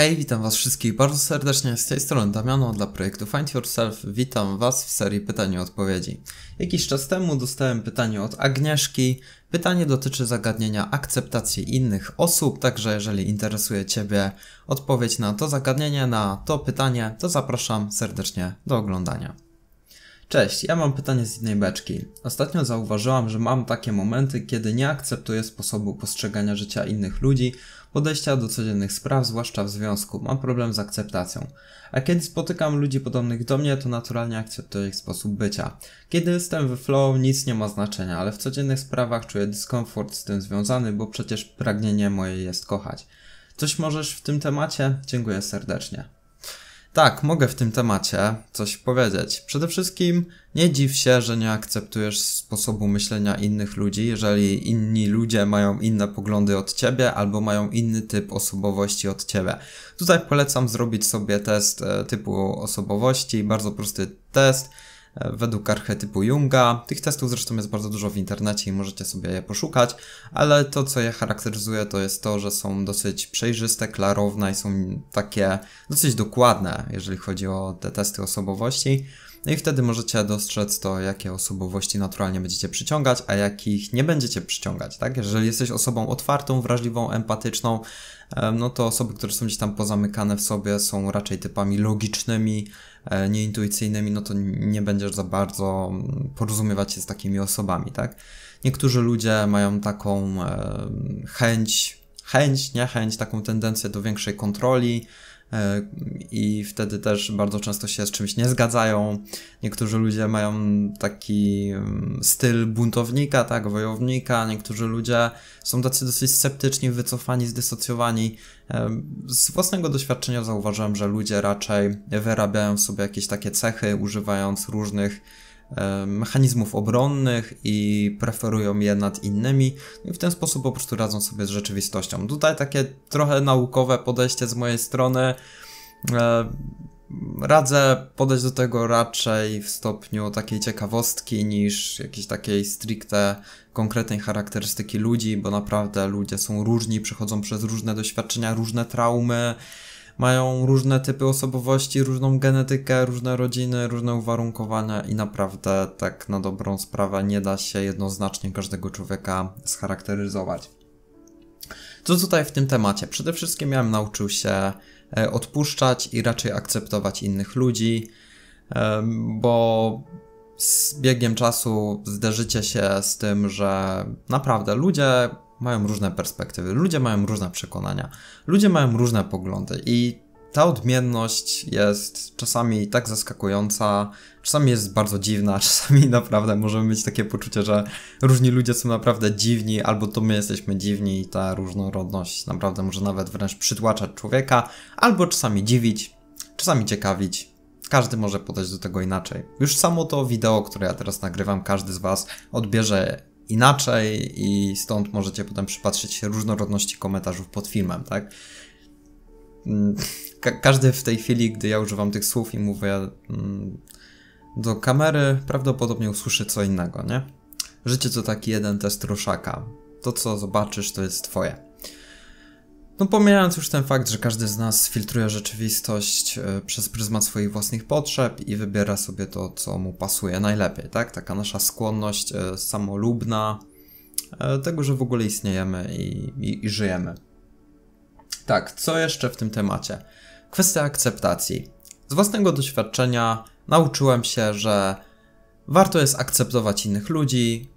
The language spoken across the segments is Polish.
Hej, witam Was wszystkich bardzo serdecznie, z tej strony Damiano dla projektu Find Yourself. Witam Was w serii pytań i odpowiedzi. Jakiś czas temu dostałem pytanie od Agnieszki. Pytanie dotyczy zagadnienia akceptacji innych osób, także jeżeli interesuje Ciebie odpowiedź na to zagadnienie, na to pytanie, to zapraszam serdecznie do oglądania. Cześć, ja mam pytanie z innej beczki. Ostatnio zauważyłam, że mam takie momenty, kiedy nie akceptuję sposobu postrzegania życia innych ludzi, podejścia do codziennych spraw, zwłaszcza w związku. Mam problem z akceptacją. A kiedy spotykam ludzi podobnych do mnie, to naturalnie akceptuję ich sposób bycia. Kiedy jestem w flow, nic nie ma znaczenia, ale w codziennych sprawach czuję dyskomfort z tym związany, bo przecież pragnienie moje jest kochać. Coś możesz w tym temacie? Dziękuję serdecznie. Tak, mogę w tym temacie coś powiedzieć. Przede wszystkim nie dziw się, że nie akceptujesz sposobu myślenia innych ludzi, jeżeli inni ludzie mają inne poglądy od ciebie albo mają inny typ osobowości od ciebie. Tutaj polecam zrobić sobie test e, typu osobowości, bardzo prosty test według archetypu Junga. Tych testów zresztą jest bardzo dużo w internecie i możecie sobie je poszukać, ale to co je charakteryzuje to jest to, że są dosyć przejrzyste, klarowne i są takie dosyć dokładne, jeżeli chodzi o te testy osobowości. No i wtedy możecie dostrzec to, jakie osobowości naturalnie będziecie przyciągać, a jakich nie będziecie przyciągać, tak? Jeżeli jesteś osobą otwartą, wrażliwą, empatyczną, no to osoby, które są gdzieś tam pozamykane w sobie, są raczej typami logicznymi, e, nieintuicyjnymi, no to nie będziesz za bardzo mm, porozumiewać się z takimi osobami, tak? Niektórzy ludzie mają taką chęć, chęć, niechęć, taką tendencję do większej kontroli, E, i wtedy też bardzo często się z czymś nie zgadzają. Niektórzy ludzie mają taki mm, styl buntownika, tak, wojownika, niektórzy ludzie są tacy dosyć sceptyczni, wycofani, zdysocjowani. E, z własnego doświadczenia zauważyłem, że ludzie raczej wyrabiają sobie jakieś takie cechy, używając różnych E, mechanizmów obronnych i preferują je nad innymi no i w ten sposób po prostu radzą sobie z rzeczywistością. No tutaj takie trochę naukowe podejście z mojej strony. E, radzę podejść do tego raczej w stopniu takiej ciekawostki niż jakiejś takiej stricte konkretnej charakterystyki ludzi, bo naprawdę ludzie są różni, przechodzą przez różne doświadczenia, różne traumy, mają różne typy osobowości, różną genetykę, różne rodziny, różne uwarunkowania i naprawdę tak na dobrą sprawę nie da się jednoznacznie każdego człowieka scharakteryzować. Co tutaj w tym temacie? Przede wszystkim ja nauczył się e, odpuszczać i raczej akceptować innych ludzi, bo z biegiem czasu zderzycie się z tym, że naprawdę ludzie mają różne perspektywy, ludzie mają różne przekonania, ludzie mają różne poglądy i ta odmienność jest czasami tak zaskakująca, czasami jest bardzo dziwna, czasami naprawdę możemy mieć takie poczucie, że różni ludzie są naprawdę dziwni, albo to my jesteśmy dziwni i ta różnorodność naprawdę może nawet wręcz przytłaczać człowieka, albo czasami dziwić, czasami ciekawić. Każdy może podejść do tego inaczej. Już samo to wideo, które ja teraz nagrywam, każdy z Was odbierze inaczej i stąd możecie potem przypatrzyć się różnorodności komentarzy pod filmem, tak? Mm, ka każdy w tej chwili, gdy ja używam tych słów i mówię mm, do kamery, prawdopodobnie usłyszy co innego, nie? Życie to taki jeden test ruszaka. To, co zobaczysz, to jest twoje. No pomijając już ten fakt, że każdy z nas filtruje rzeczywistość e, przez pryzmat swoich własnych potrzeb i wybiera sobie to, co mu pasuje najlepiej, tak? Taka nasza skłonność e, samolubna, e, tego, że w ogóle istniejemy i, i, i żyjemy. Tak, co jeszcze w tym temacie? Kwestia akceptacji. Z własnego doświadczenia nauczyłem się, że warto jest akceptować innych ludzi,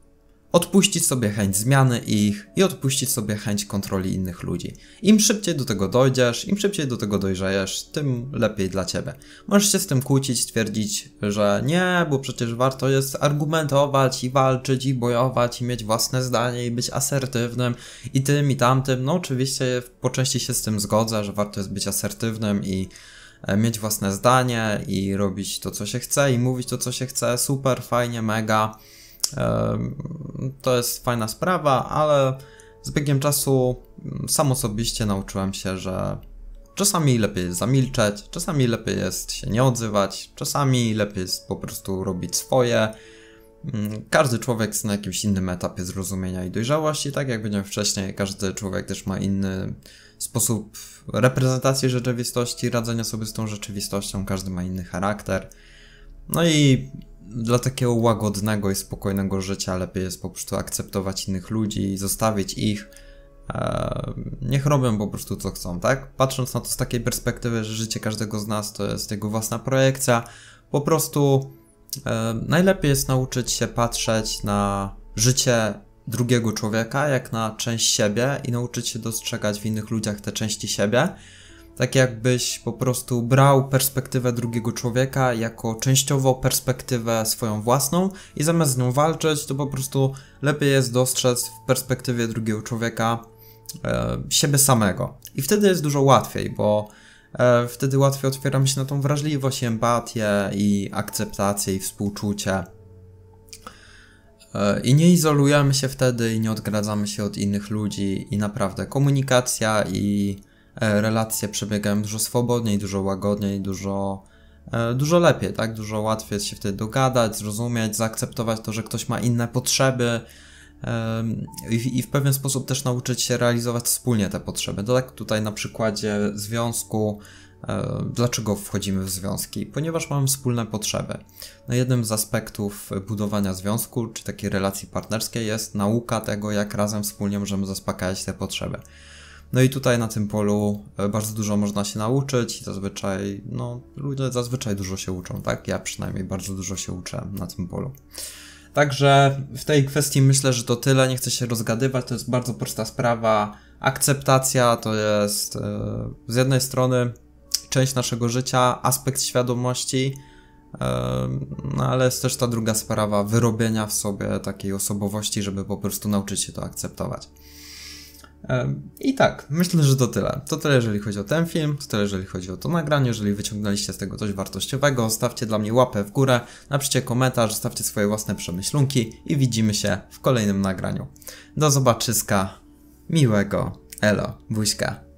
odpuścić sobie chęć zmiany ich i odpuścić sobie chęć kontroli innych ludzi. Im szybciej do tego dojdziesz, im szybciej do tego dojrzejesz, tym lepiej dla ciebie. Możesz się z tym kłócić, twierdzić, że nie, bo przecież warto jest argumentować i walczyć i bojować i mieć własne zdanie i być asertywnym i tym i tamtym. No oczywiście po części się z tym zgodzę, że warto jest być asertywnym i e, mieć własne zdanie i robić to co się chce i mówić to co się chce, super, fajnie, mega to jest fajna sprawa, ale z biegiem czasu mm, sam osobiście nauczyłem się, że czasami lepiej jest zamilczeć, czasami lepiej jest się nie odzywać, czasami lepiej jest po prostu robić swoje. Mm, każdy człowiek jest na jakimś innym etapie zrozumienia i dojrzałości, tak jak powiedziałem wcześniej, każdy człowiek też ma inny sposób reprezentacji rzeczywistości, radzenia sobie z tą rzeczywistością, każdy ma inny charakter. No i dla takiego łagodnego i spokojnego życia lepiej jest po prostu akceptować innych ludzi, zostawić ich. E, niech robią po prostu co chcą, tak? Patrząc na to z takiej perspektywy, że życie każdego z nas to jest jego własna projekcja, po prostu e, najlepiej jest nauczyć się patrzeć na życie drugiego człowieka jak na część siebie i nauczyć się dostrzegać w innych ludziach te części siebie tak jakbyś po prostu brał perspektywę drugiego człowieka jako częściowo perspektywę swoją własną i zamiast z nią walczyć, to po prostu lepiej jest dostrzec w perspektywie drugiego człowieka e, siebie samego. I wtedy jest dużo łatwiej, bo e, wtedy łatwiej otwieram się na tą wrażliwość, empatię i akceptację i współczucie. E, I nie izolujemy się wtedy i nie odgradzamy się od innych ludzi, i naprawdę komunikacja i E, relacje przebiegają dużo swobodniej, dużo łagodniej, dużo, e, dużo lepiej, tak? Dużo łatwiej się wtedy dogadać, zrozumieć, zaakceptować to, że ktoś ma inne potrzeby i w pewien sposób też nauczyć się realizować wspólnie te potrzeby. Do tak tutaj na przykładzie związku, e, dlaczego wchodzimy w związki? Ponieważ mamy wspólne potrzeby. No jednym z aspektów budowania związku, czy takiej relacji partnerskiej jest nauka tego, jak razem wspólnie możemy zaspokajać te potrzeby. No i tutaj na tym polu e, bardzo dużo można się nauczyć i zazwyczaj, no ludzie zazwyczaj dużo się uczą, tak? Ja przynajmniej bardzo dużo się uczę na tym polu. Także w tej kwestii myślę, że to tyle, nie chcę się rozgadywać, to jest bardzo prosta sprawa. Akceptacja to jest e, z jednej strony część naszego życia, aspekt świadomości, e, no ale jest też ta druga sprawa wyrobienia w sobie takiej osobowości, żeby po prostu nauczyć się to akceptować. I tak, myślę, że to tyle. To tyle, jeżeli chodzi o ten film, to tyle, jeżeli chodzi o to nagranie. Jeżeli wyciągnęliście z tego coś wartościowego, stawcie dla mnie łapę w górę, napiszcie komentarz, stawcie swoje własne przemyślunki i widzimy się w kolejnym nagraniu. Do zobaczyska, miłego, elo, buźka.